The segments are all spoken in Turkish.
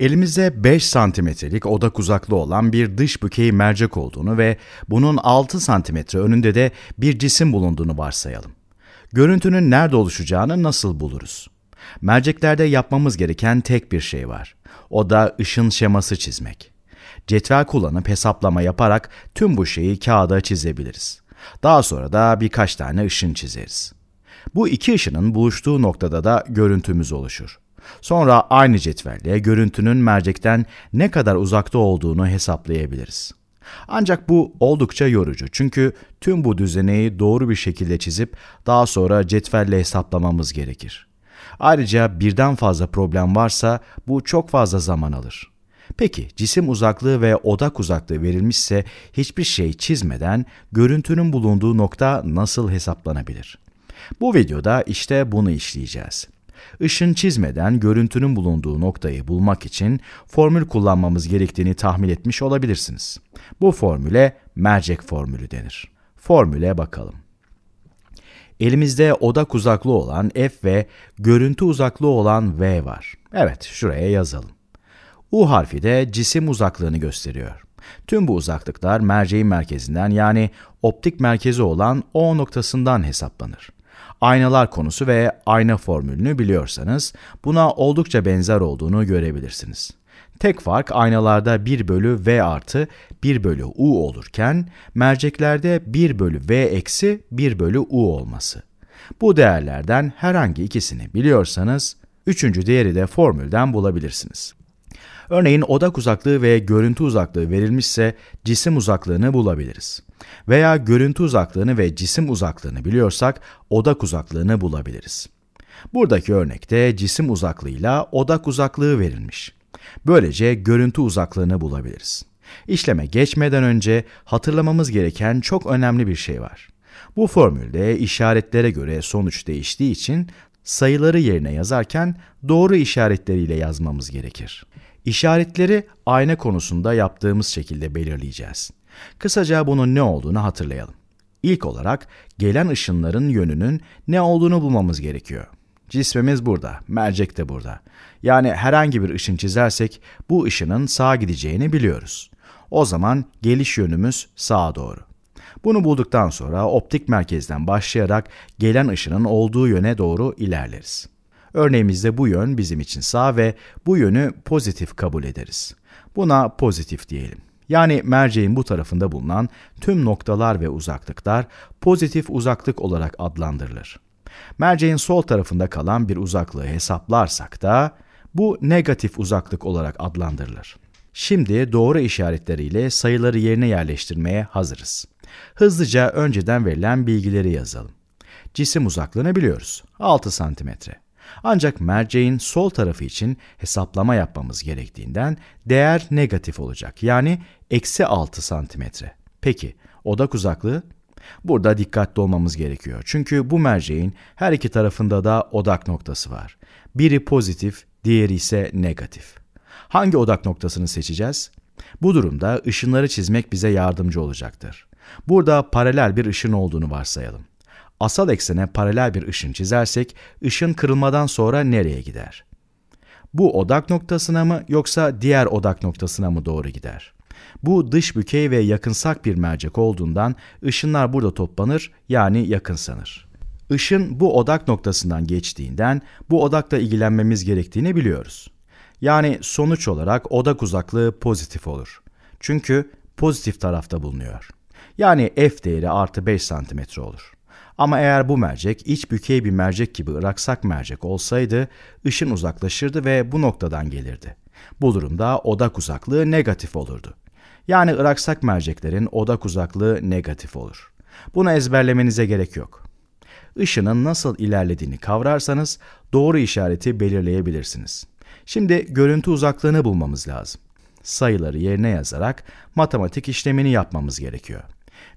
Elimizde 5 santimetrelik odak uzaklığı olan bir dış bükey mercek olduğunu ve bunun 6 santimetre önünde de bir cisim bulunduğunu varsayalım. Görüntünün nerede oluşacağını nasıl buluruz? Merceklerde yapmamız gereken tek bir şey var. O da ışın şeması çizmek. Cetvel kullanıp hesaplama yaparak tüm bu şeyi kağıda çizebiliriz. Daha sonra da birkaç tane ışın çizeriz. Bu iki ışının buluştuğu noktada da görüntümüz oluşur. Sonra aynı cetvelle görüntünün mercekten ne kadar uzakta olduğunu hesaplayabiliriz. Ancak bu oldukça yorucu çünkü tüm bu düzeneyi doğru bir şekilde çizip daha sonra cetvelle hesaplamamız gerekir. Ayrıca birden fazla problem varsa bu çok fazla zaman alır. Peki cisim uzaklığı ve odak uzaklığı verilmişse hiçbir şey çizmeden görüntünün bulunduğu nokta nasıl hesaplanabilir? Bu videoda işte bunu işleyeceğiz. Işın çizmeden görüntünün bulunduğu noktayı bulmak için formül kullanmamız gerektiğini tahmin etmiş olabilirsiniz. Bu formüle mercek formülü denir. Formüle bakalım. Elimizde odak uzaklığı olan f ve görüntü uzaklığı olan v var. Evet, şuraya yazalım. U harfi de cisim uzaklığını gösteriyor. Tüm bu uzaklıklar merceğin merkezinden yani optik merkezi olan O noktasından hesaplanır. Aynalar konusu ve ayna formülünü biliyorsanız buna oldukça benzer olduğunu görebilirsiniz. Tek fark aynalarda 1 bölü V artı 1 bölü U olurken merceklerde 1 bölü V eksi 1 bölü U olması. Bu değerlerden herhangi ikisini biliyorsanız üçüncü değeri de formülden bulabilirsiniz. Örneğin odak uzaklığı ve görüntü uzaklığı verilmişse cisim uzaklığını bulabiliriz. Veya görüntü uzaklığını ve cisim uzaklığını biliyorsak odak uzaklığını bulabiliriz. Buradaki örnekte cisim uzaklığıyla odak uzaklığı verilmiş. Böylece görüntü uzaklığını bulabiliriz. İşleme geçmeden önce hatırlamamız gereken çok önemli bir şey var. Bu formülde işaretlere göre sonuç değiştiği için sayıları yerine yazarken doğru işaretleriyle yazmamız gerekir. İşaretleri ayna konusunda yaptığımız şekilde belirleyeceğiz. Kısaca bunun ne olduğunu hatırlayalım. İlk olarak gelen ışınların yönünün ne olduğunu bulmamız gerekiyor. Cismimiz burada, mercek de burada. Yani herhangi bir ışın çizersek bu ışının sağa gideceğini biliyoruz. O zaman geliş yönümüz sağa doğru. Bunu bulduktan sonra optik merkezden başlayarak gelen ışının olduğu yöne doğru ilerleriz. Örneğimizde bu yön bizim için sağ ve bu yönü pozitif kabul ederiz. Buna pozitif diyelim. Yani merceğin bu tarafında bulunan tüm noktalar ve uzaklıklar pozitif uzaklık olarak adlandırılır. Merceğin sol tarafında kalan bir uzaklığı hesaplarsak da bu negatif uzaklık olarak adlandırılır. Şimdi doğru işaretleriyle sayıları yerine yerleştirmeye hazırız. Hızlıca önceden verilen bilgileri yazalım. Cisim uzaklığını biliyoruz. 6 santimetre. Ancak merceğin sol tarafı için hesaplama yapmamız gerektiğinden değer negatif olacak. Yani eksi 6 santimetre. Peki odak uzaklığı? Burada dikkatli olmamız gerekiyor. Çünkü bu merceğin her iki tarafında da odak noktası var. Biri pozitif, diğeri ise negatif. Hangi odak noktasını seçeceğiz? Bu durumda ışınları çizmek bize yardımcı olacaktır. Burada paralel bir ışın olduğunu varsayalım. Asal eksene paralel bir ışın çizersek ışın kırılmadan sonra nereye gider? Bu odak noktasına mı yoksa diğer odak noktasına mı doğru gider? Bu dış bükey ve yakınsak bir mercek olduğundan ışınlar burada toplanır yani yakınsanır. Işın bu odak noktasından geçtiğinden bu odakla ilgilenmemiz gerektiğini biliyoruz. Yani sonuç olarak odak uzaklığı pozitif olur. Çünkü pozitif tarafta bulunuyor. Yani f değeri artı 5 cm olur. Ama eğer bu mercek iç bükey bir mercek gibi ıraksak mercek olsaydı ışın uzaklaşırdı ve bu noktadan gelirdi. Bu durumda odak uzaklığı negatif olurdu. Yani ıraksak merceklerin odak uzaklığı negatif olur. Bunu ezberlemenize gerek yok. Işının nasıl ilerlediğini kavrarsanız doğru işareti belirleyebilirsiniz. Şimdi görüntü uzaklığını bulmamız lazım sayıları yerine yazarak matematik işlemini yapmamız gerekiyor.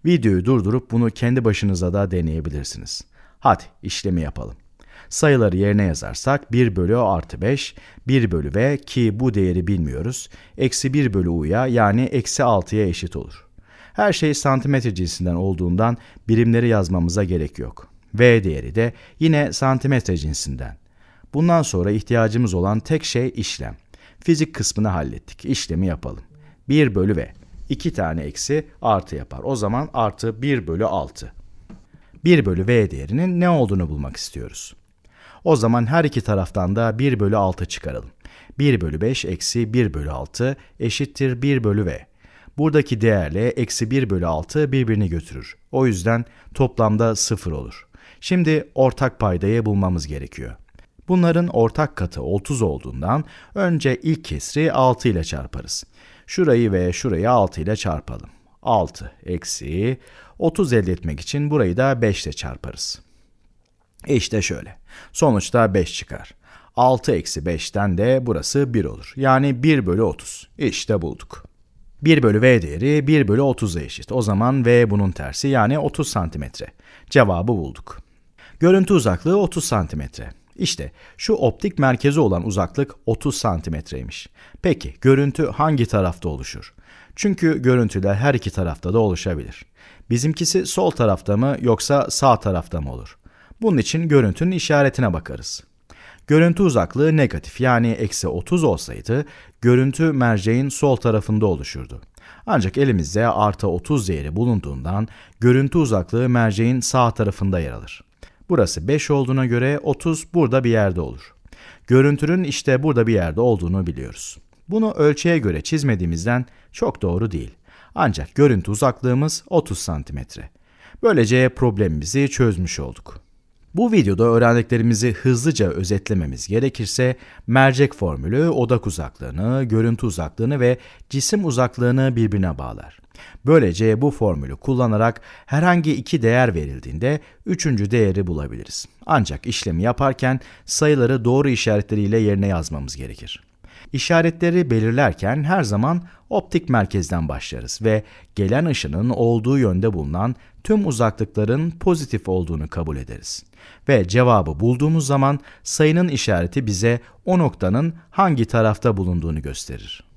Videoyu durdurup bunu kendi başınıza da deneyebilirsiniz. Hadi işlemi yapalım. Sayıları yerine yazarsak 1 bölü o artı 5, 1 bölü v ki bu değeri bilmiyoruz, eksi 1 bölü u'ya yani eksi 6'ya eşit olur. Her şey santimetre cinsinden olduğundan birimleri yazmamıza gerek yok. V değeri de yine santimetre cinsinden. Bundan sonra ihtiyacımız olan tek şey işlem. Fizik kısmını hallettik. İşlemi yapalım. 1 bölü v. 2 tane eksi artı yapar. O zaman artı 1 bölü 6. 1 bölü v değerinin ne olduğunu bulmak istiyoruz. O zaman her iki taraftan da 1 bölü 6 çıkaralım. 1 bölü 5 eksi 1 bölü 6 eşittir 1 bölü v. Buradaki değerle eksi 1 bölü 6 birbirini götürür. O yüzden toplamda 0 olur. Şimdi ortak paydayı bulmamız gerekiyor. Bunların ortak katı 30 olduğundan önce ilk kesri 6 ile çarparız. Şurayı ve şurayı 6 ile çarpalım. 6 eksi 30 elde etmek için burayı da 5 ile çarparız. İşte şöyle. Sonuçta 5 çıkar. 6 eksi 5'ten de burası 1 olur. Yani 1 bölü 30. İşte bulduk. 1 bölü v değeri 1 bölü 30'a eşit. O zaman v bunun tersi yani 30 santimetre. Cevabı bulduk. Görüntü uzaklığı 30 santimetre. İşte şu optik merkezi olan uzaklık 30 santimetreymiş. Peki görüntü hangi tarafta oluşur? Çünkü görüntüler her iki tarafta da oluşabilir. Bizimkisi sol tarafta mı yoksa sağ tarafta mı olur? Bunun için görüntünün işaretine bakarız. Görüntü uzaklığı negatif yani eksi 30 olsaydı görüntü merceğin sol tarafında oluşurdu. Ancak elimizde artı 30 değeri bulunduğundan görüntü uzaklığı merceğin sağ tarafında yer alır. Burası 5 olduğuna göre 30 burada bir yerde olur. Görüntünün işte burada bir yerde olduğunu biliyoruz. Bunu ölçüye göre çizmediğimizden çok doğru değil. Ancak görüntü uzaklığımız 30 santimetre. Böylece problemimizi çözmüş olduk. Bu videoda öğrendiklerimizi hızlıca özetlememiz gerekirse mercek formülü odak uzaklığını, görüntü uzaklığını ve cisim uzaklığını birbirine bağlar. Böylece bu formülü kullanarak herhangi iki değer verildiğinde üçüncü değeri bulabiliriz. Ancak işlemi yaparken sayıları doğru işaretleriyle yerine yazmamız gerekir. İşaretleri belirlerken her zaman optik merkezden başlarız ve gelen ışının olduğu yönde bulunan tüm uzaklıkların pozitif olduğunu kabul ederiz. Ve cevabı bulduğumuz zaman sayının işareti bize o noktanın hangi tarafta bulunduğunu gösterir.